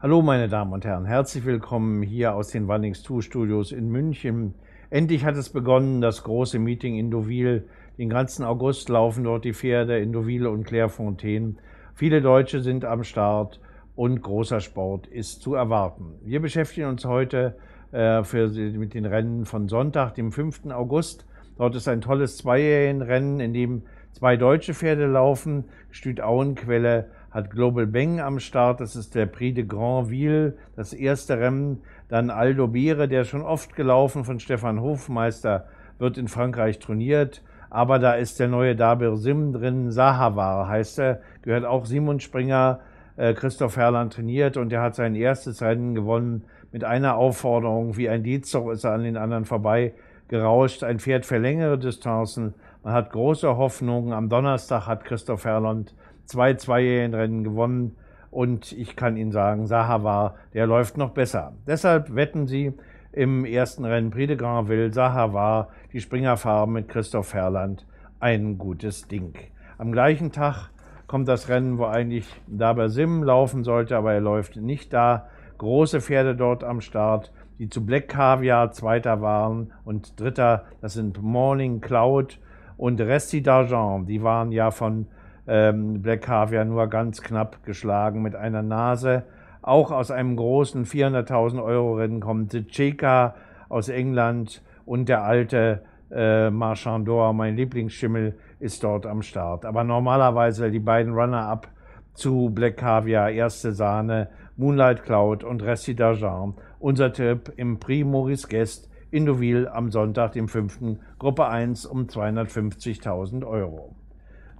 Hallo, meine Damen und Herren, herzlich willkommen hier aus den Wannings 2 Studios in München. Endlich hat es begonnen, das große Meeting in Deauville. Den ganzen August laufen dort die Pferde in Deauville und Clairefontaine. Viele Deutsche sind am Start und großer Sport ist zu erwarten. Wir beschäftigen uns heute äh, für, mit den Rennen von Sonntag, dem 5. August. Dort ist ein tolles Zweijährigenrennen, in dem Zwei deutsche Pferde laufen. Stüdauenquelle hat Global Bang am Start. Das ist der Prix de Grandville, das erste Rennen. Dann Aldo Beere, der schon oft gelaufen von Stefan Hofmeister, wird in Frankreich trainiert. Aber da ist der neue Dabir Sim drin. Sahavar heißt er, gehört auch Simon Springer. Äh, Christoph Herrland trainiert und der hat sein erstes Rennen gewonnen mit einer Aufforderung, wie ein Dietzock ist er an den anderen vorbei gerauscht, ein Pferd für längere Distanzen. Man hat große Hoffnungen. Am Donnerstag hat Christoph Herland zwei Zweijährigen gewonnen. Und ich kann Ihnen sagen, Sahawar, der läuft noch besser. Deshalb wetten Sie im ersten Rennen Prix de Granville, Sahawar, die Springerfarben mit Christoph Herland, ein gutes Ding. Am gleichen Tag kommt das Rennen, wo eigentlich Daber Sim laufen sollte, aber er läuft nicht da. Große Pferde dort am Start die zu Black Caviar zweiter waren und dritter, das sind Morning Cloud und Resti d'Argent. Die waren ja von ähm, Black Caviar nur ganz knapp geschlagen mit einer Nase. Auch aus einem großen 400.000 Euro Rennen kommt The Cheka aus England und der alte äh, Marchand d'Or, mein Lieblingsschimmel, ist dort am Start. Aber normalerweise die beiden Runner-up zu Black Caviar, erste Sahne Moonlight Cloud und Resti d'Argent. Unser Tipp im Prix Maurice Guest in Deauville am Sonntag, dem 5. Gruppe 1 um 250.000 Euro.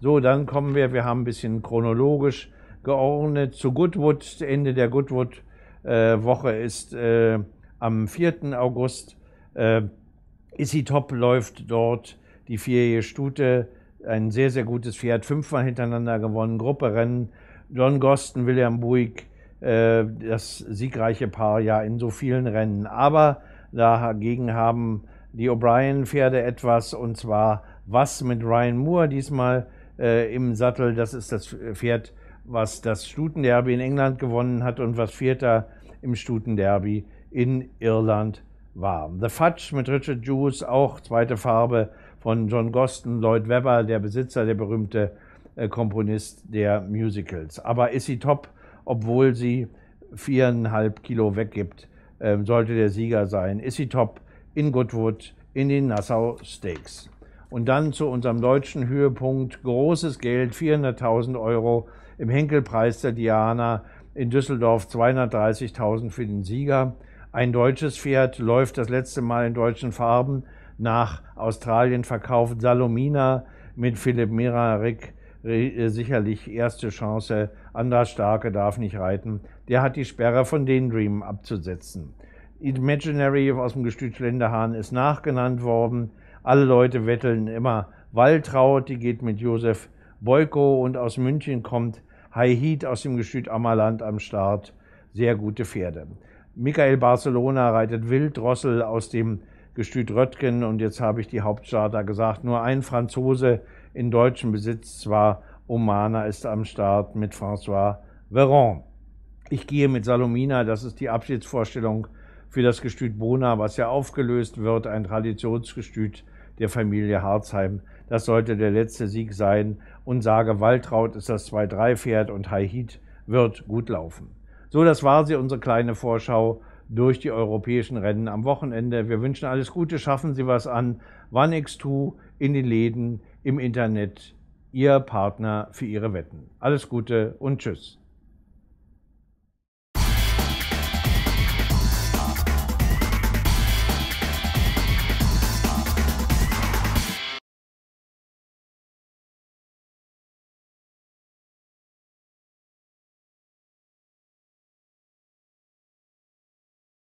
So, dann kommen wir, wir haben ein bisschen chronologisch geordnet zu Goodwood. Ende der Goodwood-Woche äh, ist äh, am 4. August. Äh, Issy Top läuft dort die vierjährige Stute, ein sehr, sehr gutes Pferd, fünfmal hintereinander gewonnen, Gruppe Rennen. John Gosten, William Buick, äh, das siegreiche Paar ja in so vielen Rennen. Aber dagegen haben die O'Brien-Pferde etwas, und zwar was mit Ryan Moore diesmal äh, im Sattel. Das ist das Pferd, was das Stutenderby in England gewonnen hat und was Vierter im Stutenderby in Irland war. The Fudge mit Richard Juice, auch zweite Farbe von John Goston, Lloyd Webber, der Besitzer, der berühmte äh, Komponist der Musicals. Aber ist sie Top obwohl sie viereinhalb Kilo weggibt, ähm, sollte der Sieger sein. Issy Top in Goodwood in den Nassau Stakes. Und dann zu unserem deutschen Höhepunkt großes Geld, 400.000 Euro im Henkelpreis der Diana in Düsseldorf, 230.000 für den Sieger. Ein deutsches Pferd läuft das letzte Mal in deutschen Farben nach Australien verkauft. Salomina mit Philipp Mirarik äh, sicherlich erste Chance. Anders Starke darf nicht reiten. Der hat die Sperre von Daydream abzusetzen. Imaginary aus dem Gestüt Lendehahn ist nachgenannt worden. Alle Leute wetteln immer. Waltraud, die geht mit Josef Boyko und aus München kommt High Heat aus dem Gestüt Ammerland am Start. Sehr gute Pferde. Michael Barcelona reitet Wilddrossel aus dem Gestüt Röttgen und jetzt habe ich die Hauptstarter gesagt. Nur ein Franzose in deutschem Besitz zwar, Omana ist am Start mit François Verron. Ich gehe mit Salomina, das ist die Abschiedsvorstellung für das Gestüt Bona, was ja aufgelöst wird, ein Traditionsgestüt der Familie Harzheim. Das sollte der letzte Sieg sein und sage, Waltraud ist das 2-3-Pferd und High Heat wird gut laufen. So, das war sie, unsere kleine Vorschau durch die europäischen Rennen am Wochenende. Wir wünschen alles Gute, schaffen Sie was an. OneX2 in den Läden, im Internet, Ihr Partner für Ihre Wetten. Alles Gute und Tschüss.